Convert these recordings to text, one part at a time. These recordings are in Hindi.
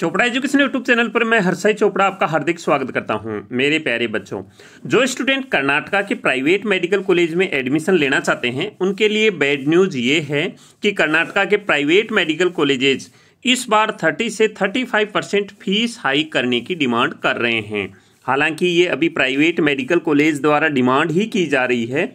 चोपड़ा एजुकेशन यूट्यूब चैनल पर मैं हर्षय चोपड़ा आपका हार्दिक स्वागत करता हूं मेरे प्यारे बच्चों जो स्टूडेंट कर्नाटका के प्राइवेट मेडिकल कॉलेज में एडमिशन लेना चाहते हैं उनके लिए बैड न्यूज़ ये है कि कर्नाटका के प्राइवेट मेडिकल कॉलेजेज इस बार 30 से 35 परसेंट फीस हाइक करने की डिमांड कर रहे हैं हालांकि ये अभी प्राइवेट मेडिकल कॉलेज द्वारा डिमांड ही की जा रही है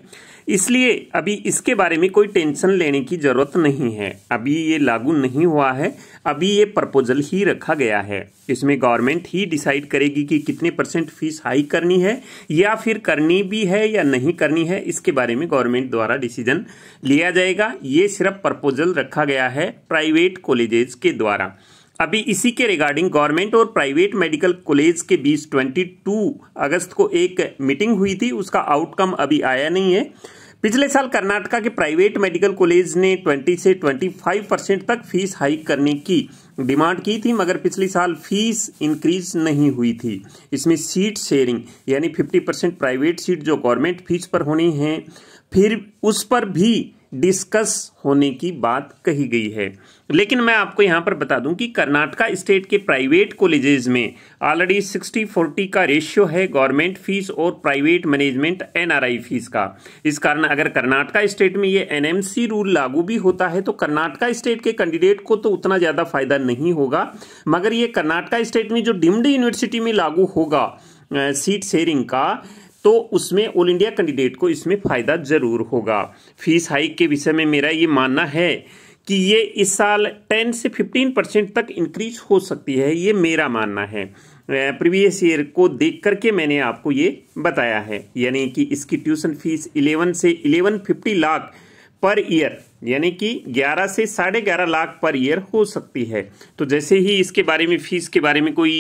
इसलिए अभी इसके बारे में कोई टेंशन लेने की ज़रूरत नहीं है अभी ये लागू नहीं हुआ है अभी ये प्रपोजल ही रखा गया है इसमें गवर्नमेंट ही डिसाइड करेगी कि कितने परसेंट फीस हाई करनी है या फिर करनी भी है या नहीं करनी है इसके बारे में गवर्नमेंट द्वारा डिसीजन लिया जाएगा ये सिर्फ प्रपोजल रखा गया है प्राइवेट कॉलेजेस के द्वारा अभी इसी के रिगार्डिंग गवर्नमेंट और प्राइवेट मेडिकल कॉलेज के बीच 22 अगस्त को एक मीटिंग हुई थी उसका आउटकम अभी आया नहीं है पिछले साल कर्नाटका के प्राइवेट मेडिकल कॉलेज ने 20 से 25 परसेंट तक फीस हाइक करने की डिमांड की थी मगर पिछले साल फीस इंक्रीज नहीं हुई थी इसमें सीट शेयरिंग यानी 50 परसेंट प्राइवेट सीट जो गवर्नमेंट फीस पर होनी है फिर उस पर भी डिस्कस होने की बात कही गई है लेकिन मैं आपको यहां पर बता दूं कि कर्नाटका स्टेट के प्राइवेट कॉलेजेस में ऑलरेडी 60 40 का रेशियो है गवर्नमेंट फीस और प्राइवेट मैनेजमेंट एनआरआई फीस का इस कारण अगर कर्नाटका स्टेट में ये एनएमसी रूल लागू भी होता है तो कर्नाटका स्टेट के कैंडिडेट को तो उतना ज़्यादा फायदा नहीं होगा मगर ये कर्नाटका स्टेट में जो डिम्ड यूनिवर्सिटी में लागू होगा सीट शेयरिंग का तो उसमें ऑल इंडिया कैंडिडेट को इसमें फ़ायदा ज़रूर होगा फीस हाइक के विषय में मेरा ये मानना है कि ये इस साल 10 से 15 परसेंट तक इंक्रीज हो सकती है ये मेरा मानना है प्रीवियस ईयर को देख करके मैंने आपको ये बताया है यानी कि इसकी ट्यूशन फीस 11 से 1150 लाख पर ईयर यानी कि 11 से साढ़े ग्यारह लाख पर ईयर हो सकती है तो जैसे ही इसके बारे में फीस के बारे में कोई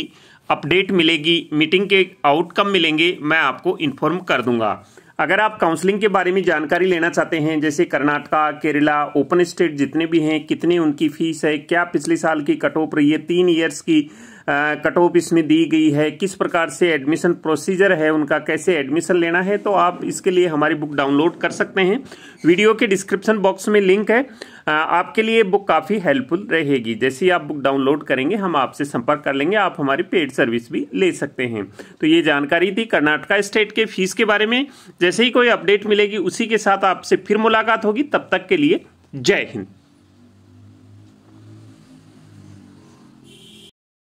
अपडेट मिलेगी मीटिंग के आउटकम मिलेंगे मैं आपको इन्फॉर्म कर दूंगा अगर आप काउंसलिंग के बारे में जानकारी लेना चाहते हैं जैसे कर्नाटका केरला ओपन स्टेट जितने भी हैं कितने उनकी फीस है क्या पिछले साल की कट ऑफ रही है तीन ईयर्स की कट ऑफ इसमें दी गई है किस प्रकार से एडमिशन प्रोसीजर है उनका कैसे एडमिशन लेना है तो आप इसके लिए हमारी बुक डाउनलोड कर सकते हैं वीडियो के डिस्क्रिप्शन बॉक्स में लिंक है आपके लिए बुक काफ़ी हेल्पफुल रहेगी जैसे ही आप बुक डाउनलोड करेंगे हम आपसे संपर्क कर लेंगे आप हमारी पेड सर्विस भी ले सकते हैं तो ये जानकारी थी कर्नाटका स्टेट के फीस के बारे में जैसे ही कोई अपडेट मिलेगी उसी के साथ आपसे फिर मुलाकात होगी तब तक के लिए जय हिंद